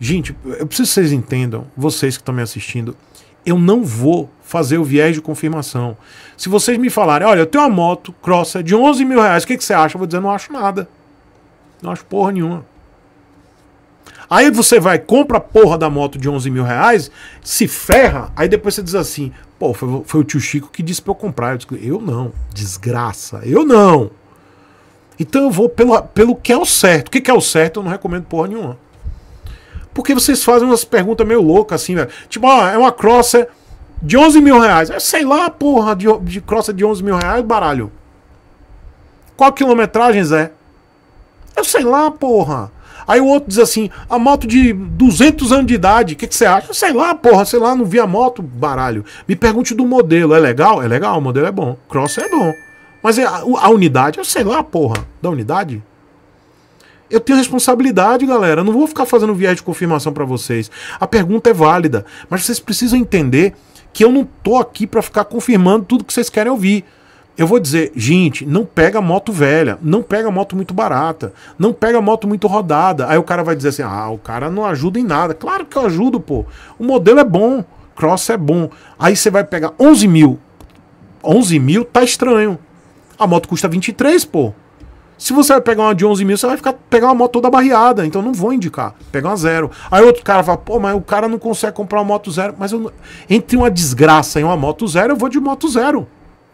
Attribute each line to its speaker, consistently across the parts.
Speaker 1: Gente, eu preciso que vocês entendam, vocês que estão me assistindo, eu não vou fazer o viés de confirmação. Se vocês me falarem, olha, eu tenho uma moto crosser é de 11 mil reais, o que, que você acha? Eu vou dizer, não acho nada. Não acho porra nenhuma. Aí você vai, compra a porra da moto de 11 mil reais, se ferra, aí depois você diz assim, pô, foi, foi o tio Chico que disse pra eu comprar. Eu, disse, eu não, desgraça, eu não. Então eu vou pelo, pelo que é o certo. O que, que é o certo eu não recomendo porra nenhuma. Porque vocês fazem umas perguntas meio loucas, assim, velho. Tipo, ó, ah, é uma crosser de 11 mil reais. Eu sei lá, porra, de, de crosser de 11 mil reais, baralho. Qual quilometragem, Zé? Eu sei lá, porra. Aí o outro diz assim, a moto de 200 anos de idade, o que, que você acha? Eu sei lá, porra, sei lá, não vi a moto, baralho. Me pergunte do modelo, é legal? É legal, o modelo é bom. Cross é bom. Mas é a, a unidade, eu sei lá, porra, da unidade? Eu tenho responsabilidade, galera. Eu não vou ficar fazendo viés de confirmação para vocês. A pergunta é válida, mas vocês precisam entender que eu não tô aqui para ficar confirmando tudo que vocês querem ouvir. Eu vou dizer, gente, não pega moto velha, não pega moto muito barata, não pega moto muito rodada. Aí o cara vai dizer assim: ah, o cara não ajuda em nada. Claro que eu ajudo, pô. O modelo é bom, cross é bom. Aí você vai pegar 11 mil. 11 mil tá estranho. A moto custa 23, pô. Se você vai pegar uma de 11 mil, você vai ficar pegar uma moto toda barreada. Então não vou indicar. Pegar uma zero. Aí outro cara fala, pô, mas o cara não consegue comprar uma moto zero. Mas eu, entre uma desgraça e uma moto zero, eu vou de moto zero.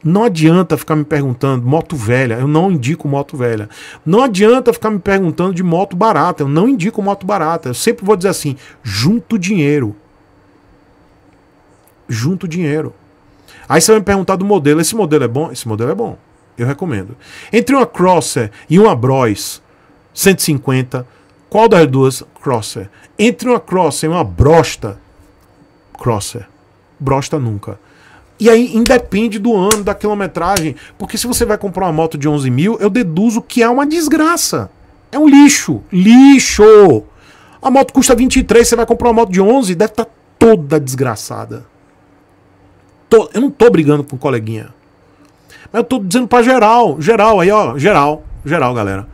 Speaker 1: Não adianta ficar me perguntando moto velha, eu não indico moto velha. Não adianta ficar me perguntando de moto barata, eu não indico moto barata. Eu sempre vou dizer assim: junto dinheiro. Junto dinheiro. Aí você vai me perguntar do modelo: esse modelo é bom? Esse modelo é bom. Eu recomendo. Entre uma Crosser e uma Bros 150, qual das duas? Crosser. Entre uma Crosser e uma Brosta, Crosser. Brosta nunca. E aí independe do ano, da quilometragem. Porque se você vai comprar uma moto de 11 mil, eu deduzo que é uma desgraça. É um lixo. Lixo! A moto custa 23, você vai comprar uma moto de 11, deve estar tá toda desgraçada. eu não tô brigando com o coleguinha. Mas eu tô dizendo pra geral, geral aí, ó, geral, geral, galera.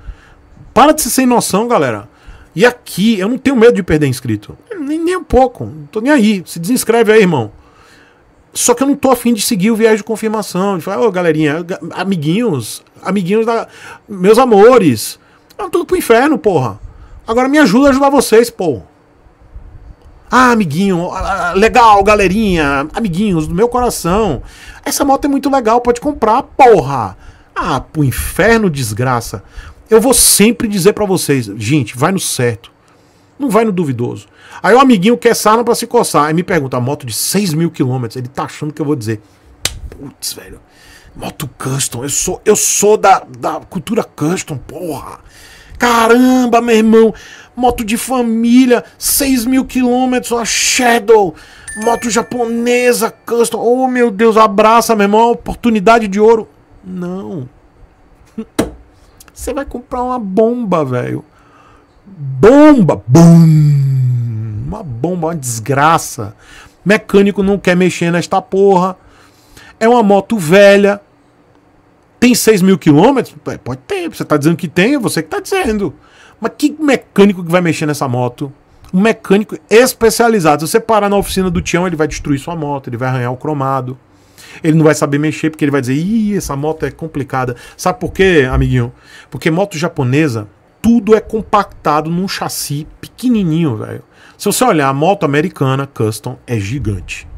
Speaker 1: Para de ser sem noção, galera. E aqui, eu não tenho medo de perder inscrito. Nem, nem um pouco. Não tô nem aí. Se desinscreve aí, irmão. Só que eu não tô afim de seguir o viés de confirmação. De falar, ô oh, galerinha, amiguinhos, amiguinhos da. Meus amores. Tudo tô pro inferno, porra. Agora me ajuda a ajudar vocês, porra. Ah, amiguinho, ah, ah, legal, galerinha, amiguinhos do meu coração. Essa moto é muito legal, pode comprar, porra. Ah, pro inferno, desgraça. Eu vou sempre dizer para vocês, gente, vai no certo. Não vai no duvidoso. Aí o amiguinho quer sarna para se coçar. Aí me pergunta, a moto de 6 mil quilômetros, ele tá achando que eu vou dizer. Putz, velho, moto custom, eu sou, eu sou da, da cultura custom, porra. Caramba, meu irmão moto de família, 6 mil quilômetros, uma Shadow, moto japonesa, custom. Oh meu Deus, abraça, meu irmão, oportunidade de ouro. Não. Você vai comprar uma bomba, velho. Bomba! Bum! Uma bomba, uma desgraça. Mecânico não quer mexer nesta porra. É uma moto velha. Tem 6 mil quilômetros? É, pode ter. Você tá dizendo que tem, é você que tá dizendo. Mas que mecânico que vai mexer nessa moto? Um mecânico especializado. Se você parar na oficina do Tião, ele vai destruir sua moto, ele vai arranhar o cromado. Ele não vai saber mexer porque ele vai dizer: ih, essa moto é complicada. Sabe por quê, amiguinho? Porque moto japonesa, tudo é compactado num chassi pequenininho, velho. Se você olhar, a moto americana custom é gigante.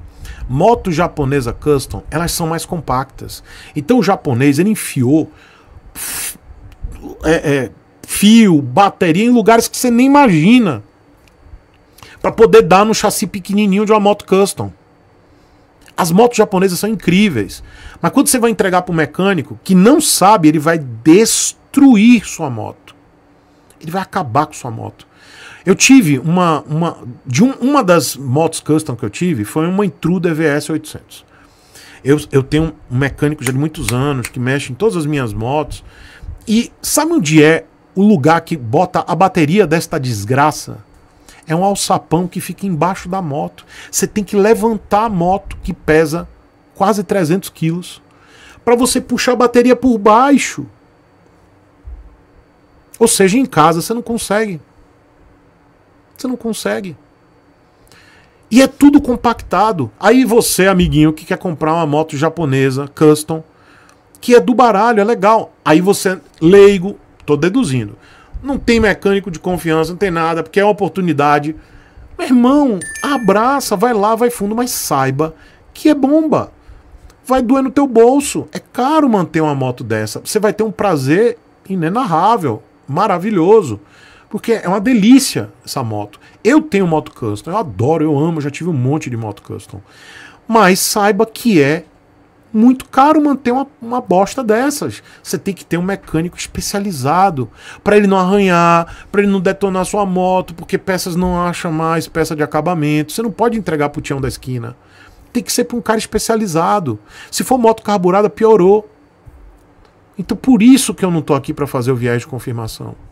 Speaker 1: Moto japonesa custom, elas são mais compactas. Então o japonês, ele enfiou. É, é, fio, bateria em lugares que você nem imagina. Para poder dar no chassi pequenininho de uma moto custom. As motos japonesas são incríveis. Mas quando você vai entregar para o mecânico que não sabe, ele vai destruir sua moto. Ele vai acabar com sua moto. Eu tive uma. uma, de um, uma das motos custom que eu tive foi uma Intruder VS 800. Eu, eu tenho um mecânico já de muitos anos que mexe em todas as minhas motos. E sabe onde é o lugar que bota a bateria desta desgraça é um alçapão que fica embaixo da moto. Você tem que levantar a moto que pesa quase 300 quilos para você puxar a bateria por baixo. Ou seja, em casa você não consegue. Você não consegue. E é tudo compactado. Aí você, amiguinho, que quer comprar uma moto japonesa, custom, que é do baralho, é legal. Aí você, leigo, Tô deduzindo. Não tem mecânico de confiança, não tem nada, porque é uma oportunidade. Meu irmão, abraça, vai lá, vai fundo, mas saiba que é bomba. Vai doer no teu bolso. É caro manter uma moto dessa. Você vai ter um prazer inenarrável, maravilhoso. Porque é uma delícia essa moto. Eu tenho moto custom, eu adoro, eu amo, já tive um monte de moto custom. Mas saiba que é muito caro manter uma, uma bosta dessas. Você tem que ter um mecânico especializado para ele não arranhar, para ele não detonar sua moto, porque peças não acham mais, peça de acabamento. Você não pode entregar pro tião da esquina. Tem que ser para um cara especializado. Se for moto carburada, piorou. Então por isso que eu não tô aqui para fazer o viés de confirmação.